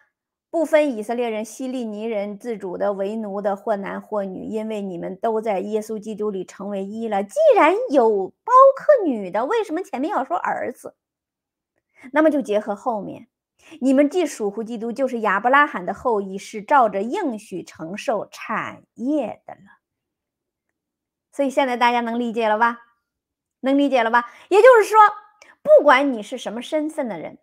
不分以色列人、希利尼人，自主的、为奴的，或男或女，因为你们都在耶稣基督里成为一了。既然有包括女的，为什么前面要说儿子？那么就结合后面，你们既属乎基督，就是亚伯拉罕的后裔，是照着应许承受产业的了。所以现在大家能理解了吧？能理解了吧？也就是说，不管你是什么身份的人。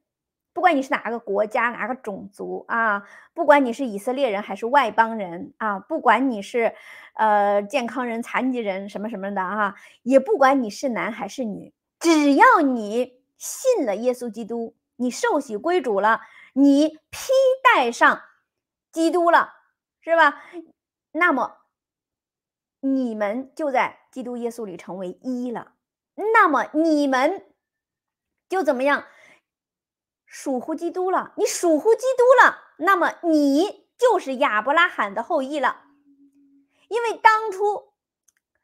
不管你是哪个国家、哪个种族啊，不管你是以色列人还是外邦人啊，不管你是呃健康人、残疾人什么什么的啊，也不管你是男还是女，只要你信了耶稣基督，你受洗归主了，你披带上基督了，是吧？那么你们就在基督耶稣里成为一了，那么你们就怎么样？属乎基督了，你属乎基督了，那么你就是亚伯拉罕的后裔了，因为当初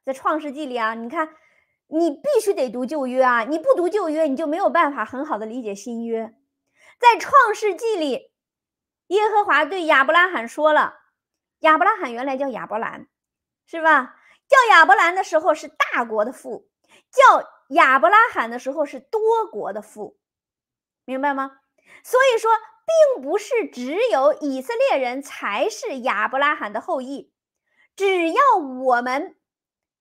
在创世纪里啊，你看你必须得读旧约啊，你不读旧约，你就没有办法很好的理解新约。在创世纪里，耶和华对亚伯拉罕说了，亚伯拉罕原来叫亚伯兰，是吧？叫亚伯兰的时候是大国的父，叫亚伯拉罕的时候是多国的父。明白吗？所以说，并不是只有以色列人才是亚伯拉罕的后裔，只要我们，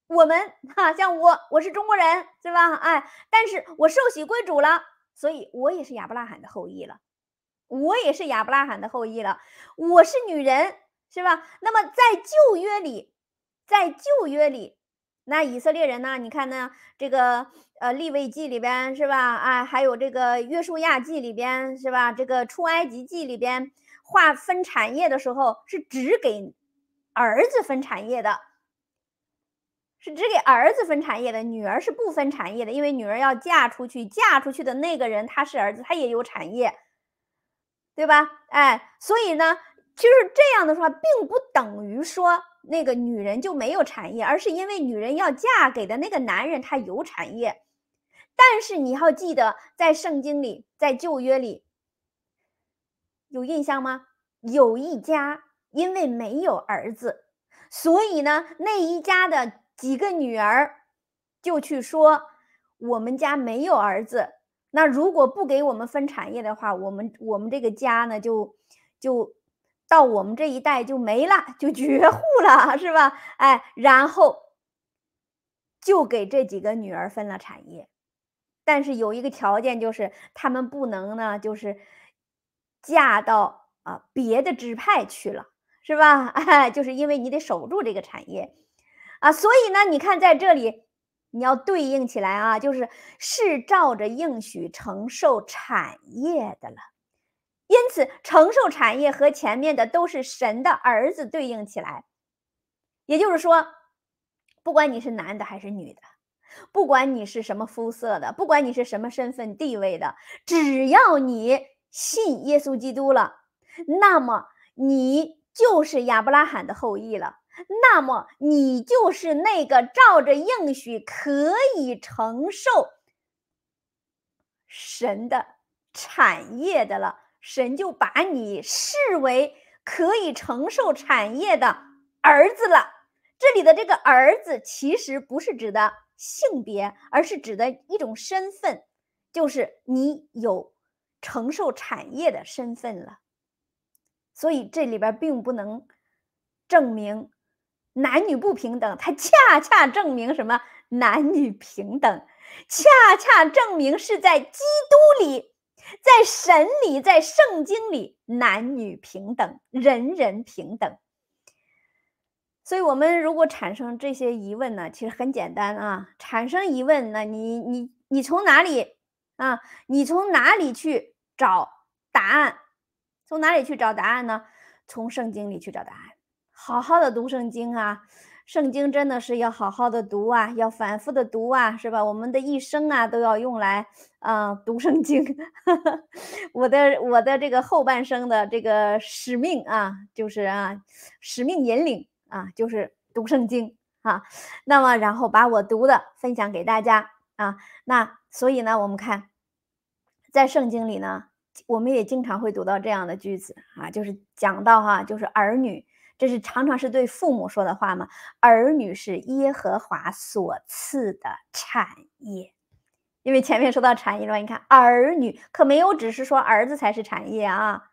我们哈，像我，我是中国人，对吧？哎，但是我受洗归主了，所以我也是亚伯拉罕的后裔了，我也是亚伯拉罕的后裔了。我是女人，是吧？那么在旧约里，在旧约里，那以色列人呢？你看呢？这个。呃，立位记》里边是吧？哎，还有这个约书亚记里边是吧？这个出埃及记里边划分产业的时候，是只给儿子分产业的，是只给儿子分产业的，女儿是不分产业的，因为女儿要嫁出去，嫁出去的那个人他是儿子，他也有产业，对吧？哎，所以呢，其实这样的话，并不等于说那个女人就没有产业，而是因为女人要嫁给的那个男人他有产业。但是你要记得，在圣经里，在旧约里，有印象吗？有一家因为没有儿子，所以呢，那一家的几个女儿就去说：“我们家没有儿子，那如果不给我们分产业的话，我们我们这个家呢，就就到我们这一代就没了，就绝户了，是吧？”哎，然后就给这几个女儿分了产业。但是有一个条件，就是他们不能呢，就是嫁到啊别的支派去了，是吧？哎，就是因为你得守住这个产业啊，所以呢，你看在这里你要对应起来啊，就是是照着应许承受产业的了。因此，承受产业和前面的都是神的儿子对应起来，也就是说，不管你是男的还是女的。不管你是什么肤色的，不管你是什么身份地位的，只要你信耶稣基督了，那么你就是亚伯拉罕的后裔了，那么你就是那个照着应许可以承受神的产业的了，神就把你视为可以承受产业的儿子了。这里的这个儿子其实不是指的。性别，而是指的一种身份，就是你有承受产业的身份了。所以这里边并不能证明男女不平等，它恰恰证明什么？男女平等，恰恰证明是在基督里，在神里，在圣经里，男女平等，人人平等。所以我们如果产生这些疑问呢，其实很简单啊。产生疑问，那你你你从哪里啊？你从哪里去找答案？从哪里去找答案呢？从圣经里去找答案。好好的读圣经啊，圣经真的是要好好的读啊，要反复的读啊，是吧？我们的一生啊，都要用来啊读圣经。我的我的这个后半生的这个使命啊，就是啊使命引领。啊，就是读圣经啊，那么然后把我读的分享给大家啊。那所以呢，我们看在圣经里呢，我们也经常会读到这样的句子啊，就是讲到哈，就是儿女，这是常常是对父母说的话嘛。儿女是耶和华所赐的产业，因为前面说到产业了，你看儿女可没有只是说儿子才是产业啊。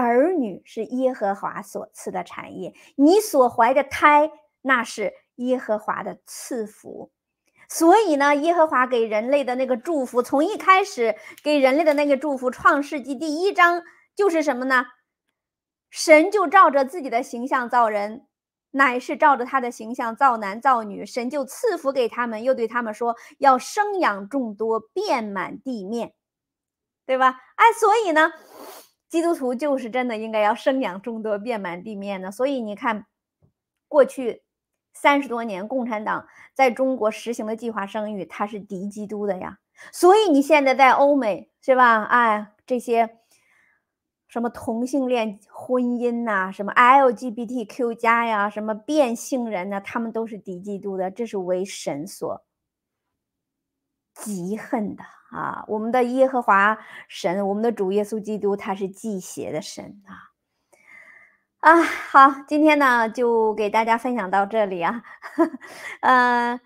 儿女是耶和华所赐的产业，你所怀的胎，那是耶和华的赐福。所以呢，耶和华给人类的那个祝福，从一开始给人类的那个祝福，《创世纪》第一章就是什么呢？神就照着自己的形象造人，乃是照着他的形象造男造女。神就赐福给他们，又对他们说，要生养众多，遍满地面，对吧？哎，所以呢。基督徒就是真的应该要生养众多，遍满地面的。所以你看，过去三十多年，共产党在中国实行的计划生育，它是敌基督的呀。所以你现在在欧美是吧？哎，这些什么同性恋婚姻呐，什么 LGBTQ 加呀，什么变性人呐，他们都是敌基督的，这是为神所。极恨的啊，我们的耶和华神，我们的主耶稣基督，他是祭邪的神啊啊！好，今天呢，就给大家分享到这里啊。嗯，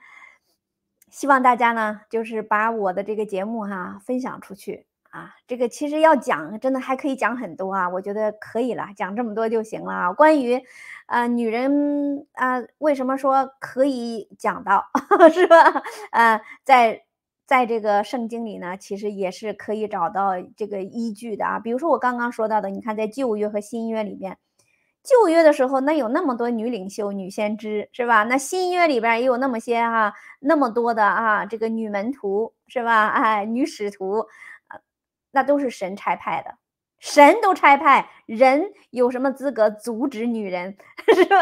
希望大家呢，就是把我的这个节目哈分享出去啊。这个其实要讲，真的还可以讲很多啊，我觉得可以了，讲这么多就行了啊。关于呃女人啊，为什么说可以讲到 是吧？呃，在在这个圣经里呢，其实也是可以找到这个依据的啊。比如说我刚刚说到的，你看在旧约和新约里边，旧约的时候那有那么多女领袖、女先知，是吧？那新约里边也有那么些哈，那么多的啊，这个女门徒是吧？哎，女使徒，那都是神差派的，神都差派，人有什么资格阻止女人 是吧？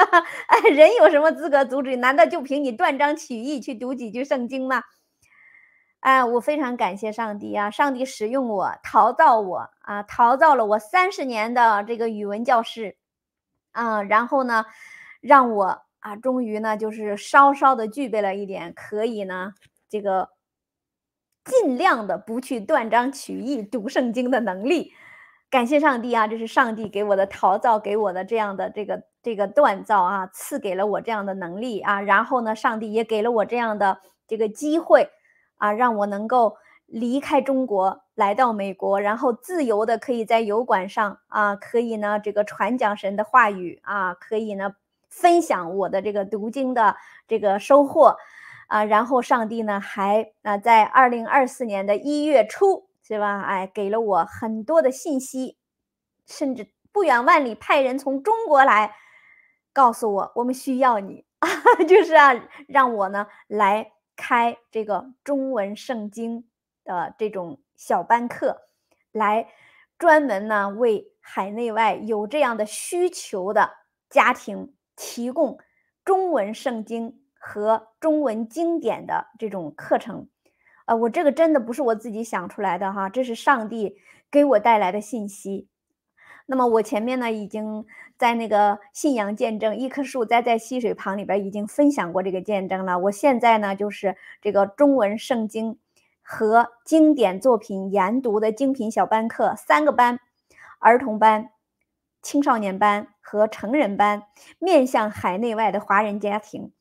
哎，人有什么资格阻止？难道就凭你断章取义去读几句圣经吗？哎，我非常感谢上帝啊！上帝使用我，陶造我啊，陶造了我三十年的这个语文教室啊，然后呢，让我啊，终于呢，就是稍稍的具备了一点可以呢，这个尽量的不去断章取义读圣经的能力。感谢上帝啊，这是上帝给我的陶造，给我的这样的这个这个锻造啊，赐给了我这样的能力啊。然后呢，上帝也给了我这样的这个机会。啊，让我能够离开中国来到美国，然后自由的可以在油管上啊，可以呢这个传讲神的话语啊，可以呢分享我的这个读经的这个收获啊。然后上帝呢还啊在二零二四年的一月初是吧？哎，给了我很多的信息，甚至不远万里派人从中国来告诉我，我们需要你，就是啊，让我呢来。开这个中文圣经的这种小班课，来专门呢为海内外有这样的需求的家庭提供中文圣经和中文经典的这种课程，啊，我这个真的不是我自己想出来的哈，这是上帝给我带来的信息。那么我前面呢已经在那个信仰见证一棵树栽在溪水旁里边已经分享过这个见证了。我现在呢就是这个中文圣经和经典作品研读的精品小班课，三个班：儿童班、青少年班和成人班，面向海内外的华人家庭。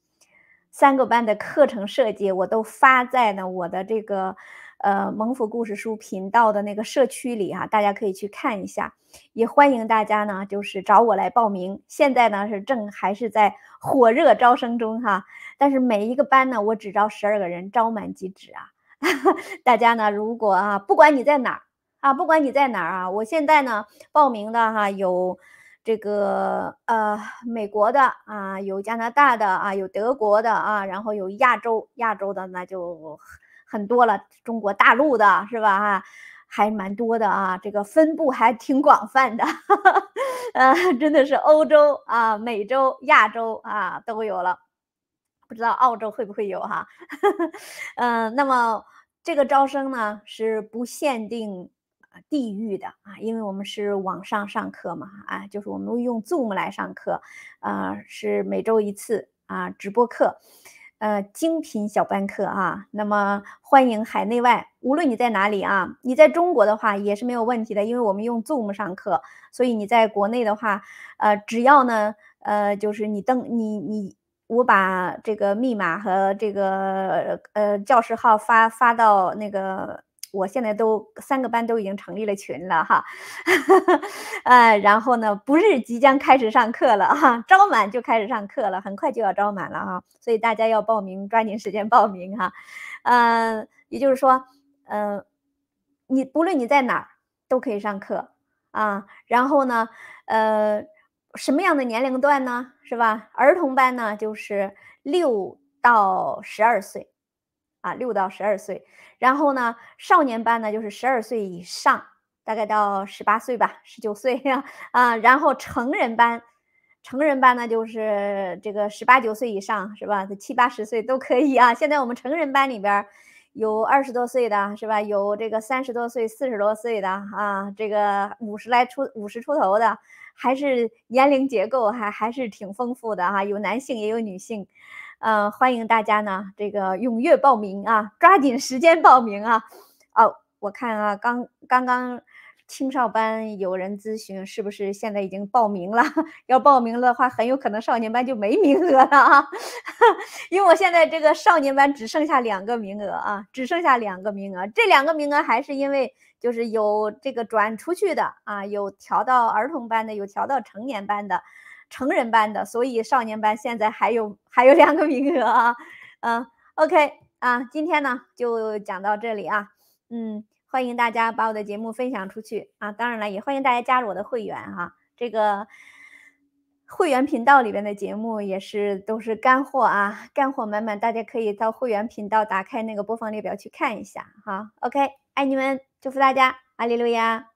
三个班的课程设计我都发在呢我的这个。呃，蒙府故事书频道的那个社区里哈，大家可以去看一下，也欢迎大家呢，就是找我来报名。现在呢是正还是在火热招生中哈，但是每一个班呢，我只招十二个人，招满即止啊。大家呢，如果啊不管你在哪啊，不管你在哪啊，我现在呢报名的哈，有这个呃美国的啊，有加拿大的啊，有德国的啊，然后有亚洲亚洲的那就。很多了，中国大陆的是吧？哈，还蛮多的啊，这个分布还挺广泛的，呃，真的是欧洲啊、美洲、亚洲啊都有了，不知道澳洲会不会有哈？嗯，那么这个招生呢是不限定地域的啊，因为我们是网上上课嘛，啊，就是我们用 Zoom 来上课，啊，是每周一次啊直播课。呃，精品小班课啊，那么欢迎海内外，无论你在哪里啊，你在中国的话也是没有问题的，因为我们用 Zoom 上课，所以你在国内的话，呃，只要呢，呃，就是你登你你，我把这个密码和这个呃教师号发发到那个。我现在都三个班都已经成立了群了哈，呃，然后呢，不是即将开始上课了哈，招满就开始上课了，很快就要招满了哈，所以大家要报名，抓紧时间报名哈，嗯，也就是说，嗯，你不论你在哪儿都可以上课啊，然后呢，呃，什么样的年龄段呢？是吧？儿童班呢，就是六到十二岁。啊，六到十二岁，然后呢，少年班呢就是十二岁以上，大概到十八岁吧，十九岁呀，啊，然后成人班，成人班呢就是这个十八九岁以上是吧？七八十岁都可以啊。现在我们成人班里边有二十多岁的，是吧？有这个三十多岁、四十多岁的啊，这个五十来出、五十出头的，还是年龄结构还还是挺丰富的哈，有男性也有女性。嗯，欢迎大家呢，这个踊跃报名啊，抓紧时间报名啊！哦，我看啊，刚刚刚青少班有人咨询，是不是现在已经报名了？要报名的话，很有可能少年班就没名额了啊！因为我现在这个少年班只剩下两个名额啊，只剩下两个名额，这两个名额还是因为就是有这个转出去的啊，有调到儿童班的，有调到成年班的。成人班的，所以少年班现在还有还有两个名额啊，嗯，OK 啊，今天呢就讲到这里啊，嗯，欢迎大家把我的节目分享出去啊，当然了，也欢迎大家加入我的会员哈，这个会员频道里边的节目也是都是干货啊，干货满满，大家可以到会员频道打开那个播放列表去看一下哈，OK，爱你们，祝福大家，阿里路亚。